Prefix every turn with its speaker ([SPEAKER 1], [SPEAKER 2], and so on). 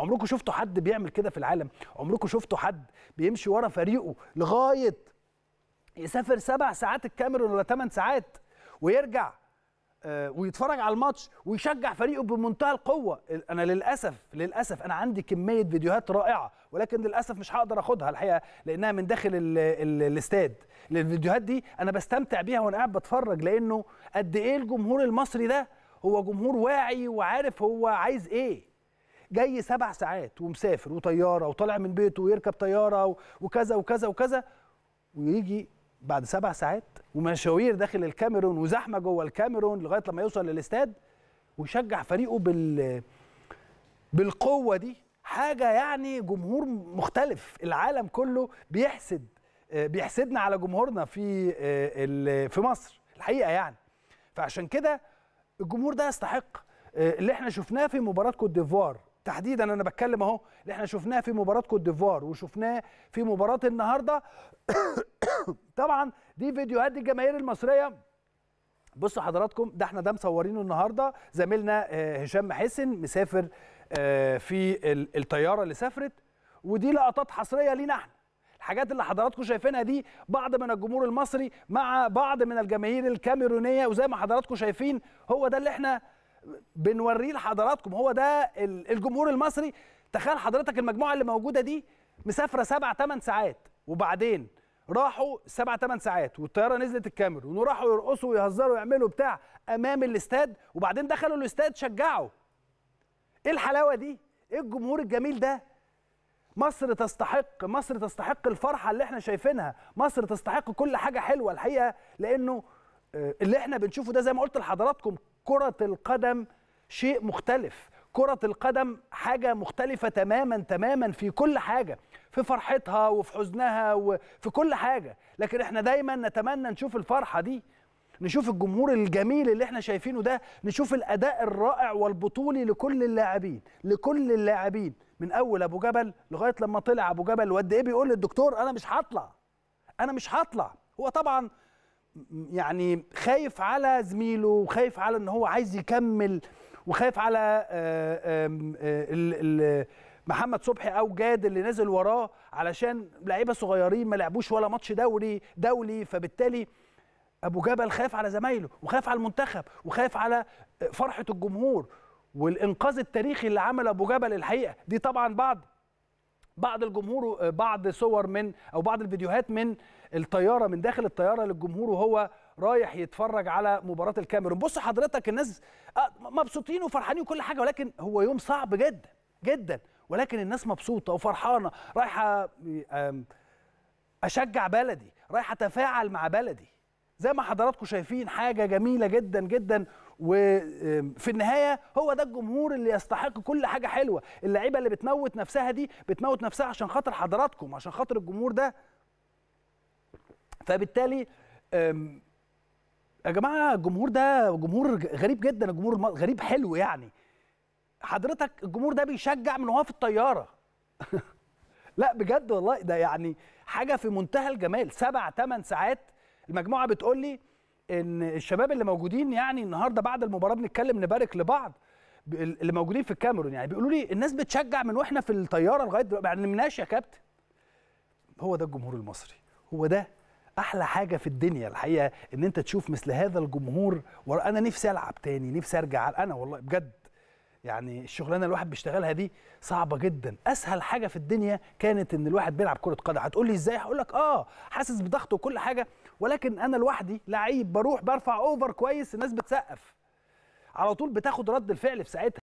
[SPEAKER 1] عمركم شفتوا حد بيعمل كده في العالم عمركم شفتوا حد بيمشي ورا فريقه لغايه يسافر سبع ساعات الكاميرون ولا ثمان ساعات ويرجع آه، ويتفرج على الماتش ويشجع فريقه بمنتهى القوه انا للاسف للاسف انا عندي كميه فيديوهات رائعه ولكن للاسف مش هقدر اخدها الحقيقه لانها من داخل الاستاد الفيديوهات دي انا بستمتع بيها وانا قاعد بتفرج لانه قد ايه الجمهور المصري ده هو جمهور واعي وعارف هو عايز ايه جاي سبع ساعات ومسافر وطياره وطالع من بيته ويركب طياره وكذا وكذا وكذا ويجي بعد سبع ساعات ومشاوير داخل الكاميرون وزحمه جوه الكاميرون لغايه لما يوصل للاستاد ويشجع فريقه بال بالقوه دي حاجه يعني جمهور مختلف العالم كله بيحسد آه، بيحسدنا على جمهورنا في آه، في مصر الحقيقه يعني فعشان كده الجمهور ده يستحق آه، اللي احنا شفناه في مباراه كوت ديفوار تحديدا انا بتكلم اهو اللي احنا شفناه في مباراه كوت ديفوار وشفناه في مباراه النهارده طبعا دي فيديوهات الجماهير المصريه بصوا حضراتكم ده احنا ده مصورينه النهارده زميلنا آه، هشام محسن مسافر آه، في الطياره اللي سافرت ودي لقطات حصريه لينا احنا الحاجات اللي حضراتكم شايفينها دي بعض من الجمهور المصري مع بعض من الجماهير الكاميرونيه وزي ما حضراتكم شايفين هو ده اللي احنا بنوريه لحضراتكم هو ده الجمهور المصري تخيل حضرتك المجموعه اللي موجوده دي مسافره سبع ثمان ساعات وبعدين راحوا سبع ثمان ساعات والطياره نزلت الكاميرون وراحوا يرقصوا ويهزروا ويعملوا بتاع امام الاستاد وبعدين دخلوا الاستاد شجعوا ايه الحلاوه دي ايه الجمهور الجميل ده مصر تستحق مصر تستحق الفرحه اللي احنا شايفينها مصر تستحق كل حاجه حلوه الحقيقه لانه آه، اللي احنا بنشوفه ده زي ما قلت لحضراتكم كرة القدم شيء مختلف كرة القدم حاجة مختلفة تماما تماما في كل حاجة في فرحتها وفي حزنها وفي كل حاجة لكن احنا دايما نتمنى نشوف الفرحة دي نشوف الجمهور الجميل اللي احنا شايفينه ده نشوف الأداء الرائع والبطولي لكل اللاعبين لكل اللاعبين من أول أبو جبل لغاية لما طلع أبو جبل وقد إيه بيقول للدكتور أنا مش هطلع أنا مش هطلع هو طبعا يعني خايف على زميله وخايف على ان هو عايز يكمل وخايف على آه، آه، محمد صبحي او جاد اللي نازل وراه علشان لعيبه صغيرين ما لعبوش ولا ماتش دوري دولي فبالتالي ابو جبل خايف على زمايله وخايف على المنتخب وخايف على آه، فرحه الجمهور والانقاذ التاريخي اللي عمله ابو جبل الحقيقه دي طبعا بعض بعض الجمهور بعض صور من او بعض الفيديوهات من الطياره من داخل الطياره للجمهور وهو رايح يتفرج على مباراه الكاميرون بص حضرتك الناس آه، مبسوطين وفرحانين وكل حاجه ولكن هو يوم صعب جدا جدا ولكن الناس مبسوطه وفرحانه رايحه اشجع بلدي رايحه اتفاعل مع بلدي زي ما حضراتكم شايفين حاجه جميله جدا جدا وفي النهايه هو ده الجمهور اللي يستحق كل حاجه حلوه اللعيبه اللي بتموت نفسها دي بتموت نفسها عشان خاطر حضراتكم عشان خاطر الجمهور ده فبالتالي يا جماعه الجمهور ده جمهور غريب جدا الجمهور غريب حلو يعني حضرتك الجمهور ده بيشجع من وهو في الطياره لا بجد والله ده يعني حاجه في منتهى الجمال سبع ثمان ساعات المجموعه بتقول لي ان الشباب اللي موجودين يعني النهارده بعد المباراه بنتكلم نبارك لبعض اللي موجودين في الكاميرون يعني بيقولوا لي الناس بتشجع من واحنا في الطياره لغايه دلوقتي يعني ما نمناش يا كابتن هو ده الجمهور المصري هو ده احلى حاجه في الدنيا الحقيقه ان انت تشوف مثل هذا الجمهور وانا نفسي العب تاني نفسي ارجع انا والله بجد يعني الشغلانه الواحد بيشتغلها دي صعبه جدا اسهل حاجه في الدنيا كانت ان الواحد بيلعب كره قدم هتقول لي ازاي هقول لك اه حاسس بضغط وكل حاجه ولكن انا لوحدي لعيب بروح برفع اوفر كويس الناس بتسقف على طول بتاخد رد الفعل في ساعتها